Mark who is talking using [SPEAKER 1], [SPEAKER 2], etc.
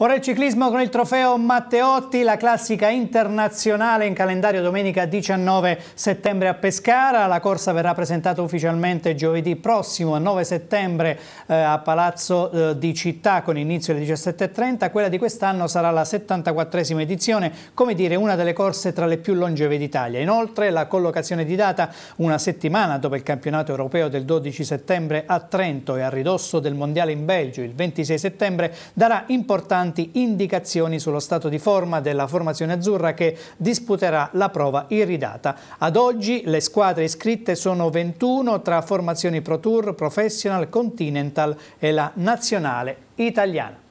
[SPEAKER 1] Ora il ciclismo con il trofeo Matteotti, la classica internazionale in calendario domenica 19 settembre a Pescara. La corsa verrà presentata ufficialmente giovedì prossimo 9 settembre eh, a Palazzo eh, di Città con inizio alle 17.30. Quella di quest'anno sarà la 74esima edizione, come dire una delle corse tra le più longeve d'Italia. Inoltre la collocazione di data una settimana dopo il campionato europeo del 12 settembre a Trento e a ridosso del Mondiale in Belgio il 26 settembre darà importanza importanti indicazioni sullo stato di forma della formazione azzurra che disputerà la prova iridata. Ad oggi le squadre iscritte sono 21 tra formazioni Pro Tour, Professional, Continental e la nazionale italiana.